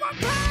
my power.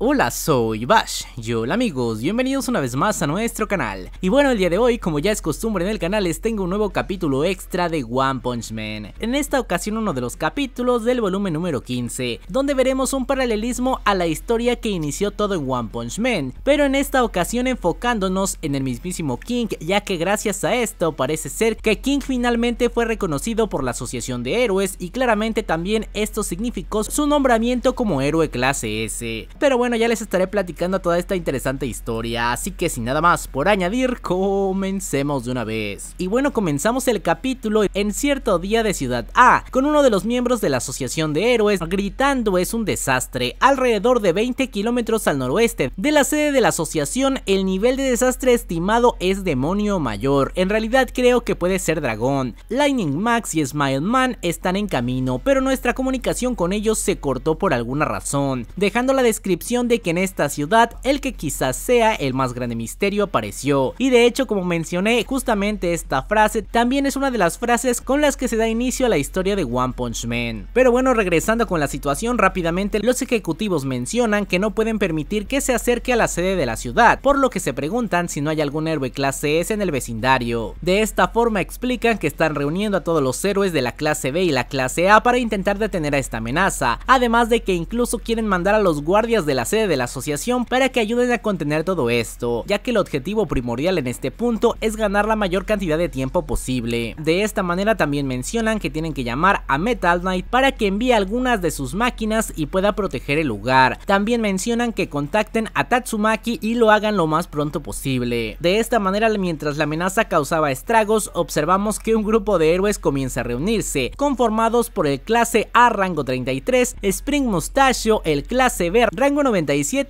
Hola, soy Bash. Y hola amigos, bienvenidos una vez más a nuestro canal. Y bueno, el día de hoy, como ya es costumbre en el canal, les tengo un nuevo capítulo extra de One Punch Man. En esta ocasión uno de los capítulos del volumen número 15, donde veremos un paralelismo a la historia que inició todo en One Punch Man, pero en esta ocasión enfocándonos en el mismísimo King, ya que gracias a esto parece ser que King finalmente fue reconocido por la Asociación de Héroes y claramente también esto significó su nombramiento como héroe clase S. Pero bueno, bueno, ya les estaré platicando toda esta interesante historia, así que sin nada más por añadir, comencemos de una vez. Y bueno, comenzamos el capítulo en cierto día de Ciudad A, con uno de los miembros de la Asociación de Héroes gritando es un desastre, alrededor de 20 kilómetros al noroeste de la sede de la asociación, el nivel de desastre estimado es demonio mayor, en realidad creo que puede ser dragón. Lightning Max y Smile Man están en camino, pero nuestra comunicación con ellos se cortó por alguna razón, dejando la descripción de que en esta ciudad el que quizás sea el más grande misterio apareció. Y de hecho, como mencioné, justamente esta frase también es una de las frases con las que se da inicio a la historia de One Punch Man. Pero bueno, regresando con la situación rápidamente, los ejecutivos mencionan que no pueden permitir que se acerque a la sede de la ciudad, por lo que se preguntan si no hay algún héroe clase S en el vecindario. De esta forma explican que están reuniendo a todos los héroes de la clase B y la clase A para intentar detener a esta amenaza, además de que incluso quieren mandar a los guardias de la sede de la asociación para que ayuden a contener todo esto, ya que el objetivo primordial en este punto es ganar la mayor cantidad de tiempo posible. De esta manera también mencionan que tienen que llamar a Metal Knight para que envíe algunas de sus máquinas y pueda proteger el lugar. También mencionan que contacten a Tatsumaki y lo hagan lo más pronto posible. De esta manera, mientras la amenaza causaba estragos, observamos que un grupo de héroes comienza a reunirse, conformados por el clase A rango 33, Spring Mustachio, el clase B rango 90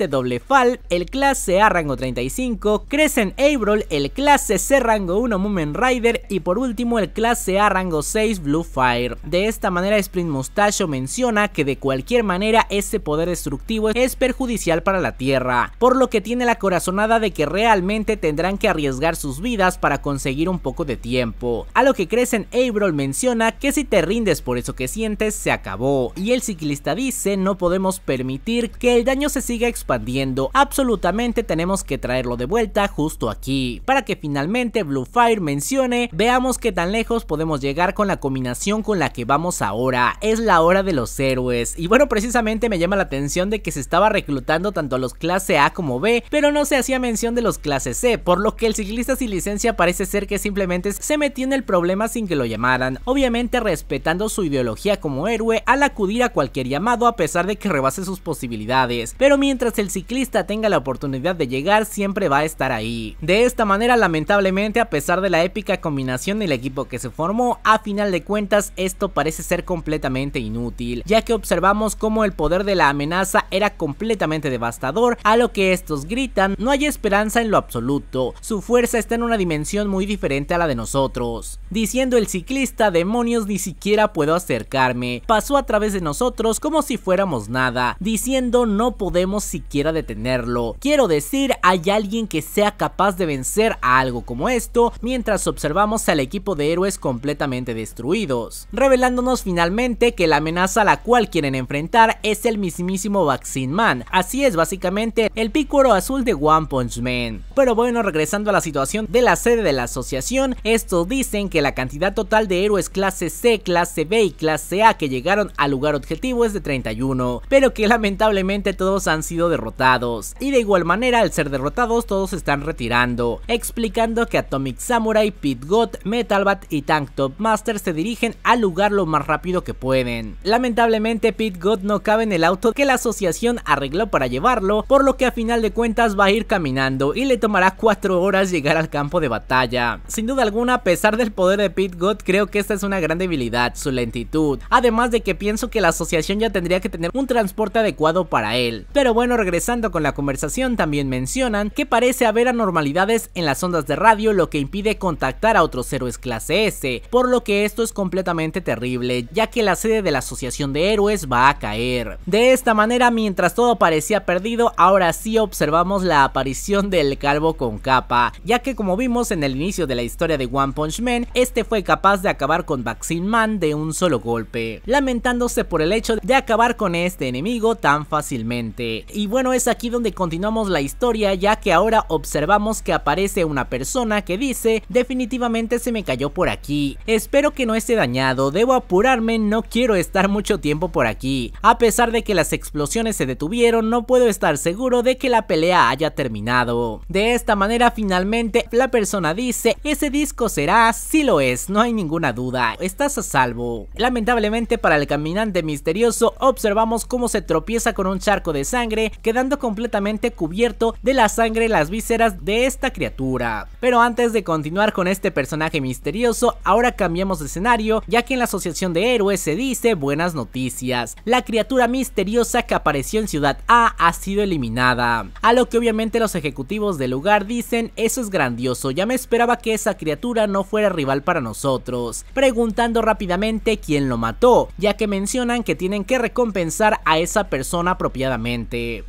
doble Fal, el clase A rango 35, Crescent Abrol, el clase C rango 1 Mumen Rider y por último el clase A rango 6 Blue Fire. De esta manera Sprint Mustacho menciona que de cualquier manera ese poder destructivo es perjudicial para la Tierra, por lo que tiene la corazonada de que realmente tendrán que arriesgar sus vidas para conseguir un poco de tiempo. A lo que Crescent Abrol menciona que si te rindes por eso que sientes se acabó y el ciclista dice no podemos permitir que el daño se se siga expandiendo, absolutamente tenemos que traerlo de vuelta justo aquí, para que finalmente Blue Fire mencione, veamos qué tan lejos podemos llegar con la combinación con la que vamos ahora, es la hora de los héroes, y bueno precisamente me llama la atención de que se estaba reclutando tanto a los clase A como B, pero no se hacía mención de los clase C, por lo que el ciclista sin licencia parece ser que simplemente se metió en el problema sin que lo llamaran, obviamente respetando su ideología como héroe al acudir a cualquier llamado a pesar de que rebase sus posibilidades, pero mientras el ciclista tenga la oportunidad de llegar siempre va a estar ahí. De esta manera lamentablemente a pesar de la épica combinación del equipo que se formó, a final de cuentas esto parece ser completamente inútil, ya que observamos cómo el poder de la amenaza era completamente devastador, a lo que estos gritan, no hay esperanza en lo absoluto, su fuerza está en una dimensión muy diferente a la de nosotros. Diciendo el ciclista, demonios ni siquiera puedo acercarme, pasó a través de nosotros como si fuéramos nada, diciendo no podemos podemos siquiera detenerlo. Quiero decir, hay alguien que sea capaz de vencer a algo como esto mientras observamos al equipo de héroes completamente destruidos, revelándonos finalmente que la amenaza a la cual quieren enfrentar es el mismísimo Vaccine Man, así es básicamente el pícoro azul de One Punch Man. Pero bueno, regresando a la situación de la sede de la asociación, estos dicen que la cantidad total de héroes clase C, clase B y clase A que llegaron al lugar objetivo es de 31, pero que lamentablemente todos han sido derrotados, y de igual manera al ser derrotados todos están retirando, explicando que Atomic Samurai, Pit God, Metalbat y Tank Top Master se dirigen al lugar lo más rápido que pueden. Lamentablemente Pit God no cabe en el auto que la asociación arregló para llevarlo, por lo que a final de cuentas va a ir caminando y le tomará 4 horas llegar al campo de batalla. Sin duda alguna, a pesar del poder de Pit God, creo que esta es una gran debilidad, su lentitud, además de que pienso que la asociación ya tendría que tener un transporte adecuado para él. Pero bueno, regresando con la conversación, también mencionan que parece haber anormalidades en las ondas de radio, lo que impide contactar a otros héroes clase S, por lo que esto es completamente terrible, ya que la sede de la Asociación de Héroes va a caer. De esta manera, mientras todo parecía perdido, ahora sí observamos la aparición del calvo con capa, ya que como vimos en el inicio de la historia de One Punch Man, este fue capaz de acabar con Vaccine Man de un solo golpe, lamentándose por el hecho de acabar con este enemigo tan fácilmente. Y bueno, es aquí donde continuamos la historia ya que ahora observamos que aparece una persona que dice definitivamente se me cayó por aquí, espero que no esté dañado, debo apurarme, no quiero estar mucho tiempo por aquí. A pesar de que las explosiones se detuvieron, no puedo estar seguro de que la pelea haya terminado. De esta manera finalmente la persona dice, ese disco será, si lo es, no hay ninguna duda, estás a salvo. Lamentablemente para el caminante misterioso observamos cómo se tropieza con un charco de sangre, quedando completamente cubierto de la sangre las vísceras de esta criatura. Pero antes de continuar con este personaje misterioso, ahora cambiamos de escenario, ya que en la Asociación de Héroes se dice buenas noticias. La criatura misteriosa que apareció en Ciudad A ha sido eliminada. A lo que obviamente los ejecutivos del lugar dicen, eso es grandioso, ya me esperaba que esa criatura no fuera rival para nosotros. Preguntando rápidamente quién lo mató, ya que mencionan que tienen que recompensar a esa persona apropiadamente.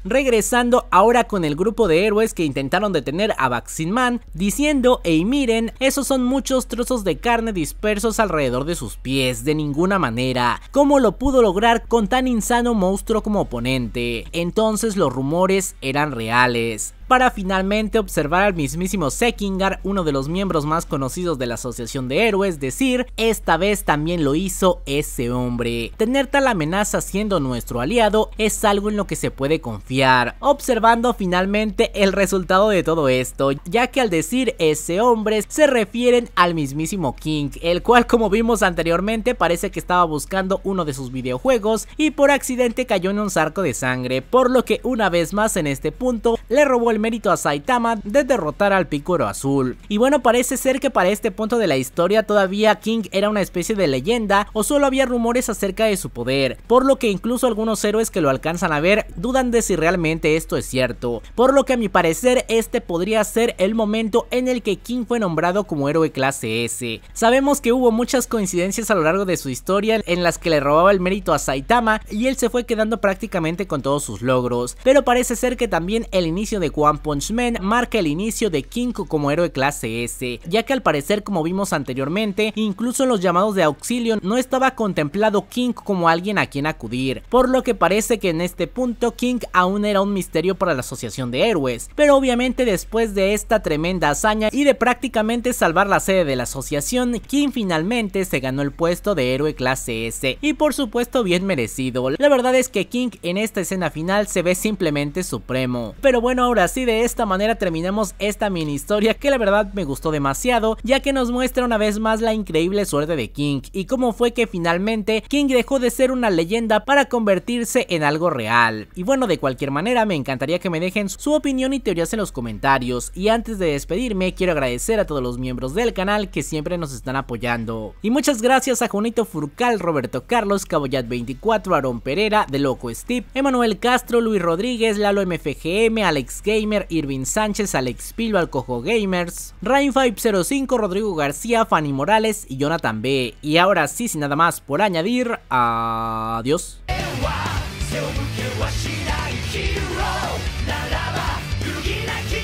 Regresando ahora con el grupo de héroes que intentaron detener a Vaccine Man, diciendo, hey miren, esos son muchos trozos de carne dispersos alrededor de sus pies, de ninguna manera. ¿Cómo lo pudo lograr con tan insano monstruo como oponente? Entonces los rumores eran reales para finalmente observar al mismísimo Sekingar, uno de los miembros más conocidos de la Asociación de Héroes, decir, esta vez también lo hizo ese hombre. Tener tal amenaza siendo nuestro aliado es algo en lo que se puede confiar, observando finalmente el resultado de todo esto, ya que al decir ese hombre se refieren al mismísimo King, el cual como vimos anteriormente parece que estaba buscando uno de sus videojuegos y por accidente cayó en un sarco de sangre, por lo que una vez más en este punto le robó el mérito a Saitama de derrotar al Picoro Azul. Y bueno, parece ser que para este punto de la historia todavía King era una especie de leyenda o solo había rumores acerca de su poder, por lo que incluso algunos héroes que lo alcanzan a ver dudan de si realmente esto es cierto, por lo que a mi parecer este podría ser el momento en el que King fue nombrado como héroe clase S. Sabemos que hubo muchas coincidencias a lo largo de su historia en las que le robaba el mérito a Saitama y él se fue quedando prácticamente con todos sus logros, pero parece ser que también el inicio de Punch Man marca el inicio de King como héroe clase S, ya que al parecer como vimos anteriormente, incluso en los llamados de auxilio no estaba contemplado King como alguien a quien acudir, por lo que parece que en este punto King aún era un misterio para la asociación de héroes, pero obviamente después de esta tremenda hazaña y de prácticamente salvar la sede de la asociación, King finalmente se ganó el puesto de héroe clase S y por supuesto bien merecido, la verdad es que King en esta escena final se ve simplemente supremo, pero bueno ahora sí y de esta manera terminamos esta mini historia que la verdad me gustó demasiado ya que nos muestra una vez más la increíble suerte de King y cómo fue que finalmente King dejó de ser una leyenda para convertirse en algo real. Y bueno de cualquier manera me encantaría que me dejen su opinión y teorías en los comentarios y antes de despedirme quiero agradecer a todos los miembros del canal que siempre nos están apoyando. Y muchas gracias a Junito Furcal, Roberto Carlos, Caboyat24, Aaron Pereira, De Loco Steve, Emanuel Castro, Luis Rodríguez, Lalo MFGM, Alex Game, Irvin Sánchez, Alex Pilba, Cojo Gamers, Rain505, Rodrigo García, Fanny Morales y Jonathan B. Y ahora sí, sin nada más por añadir, adiós.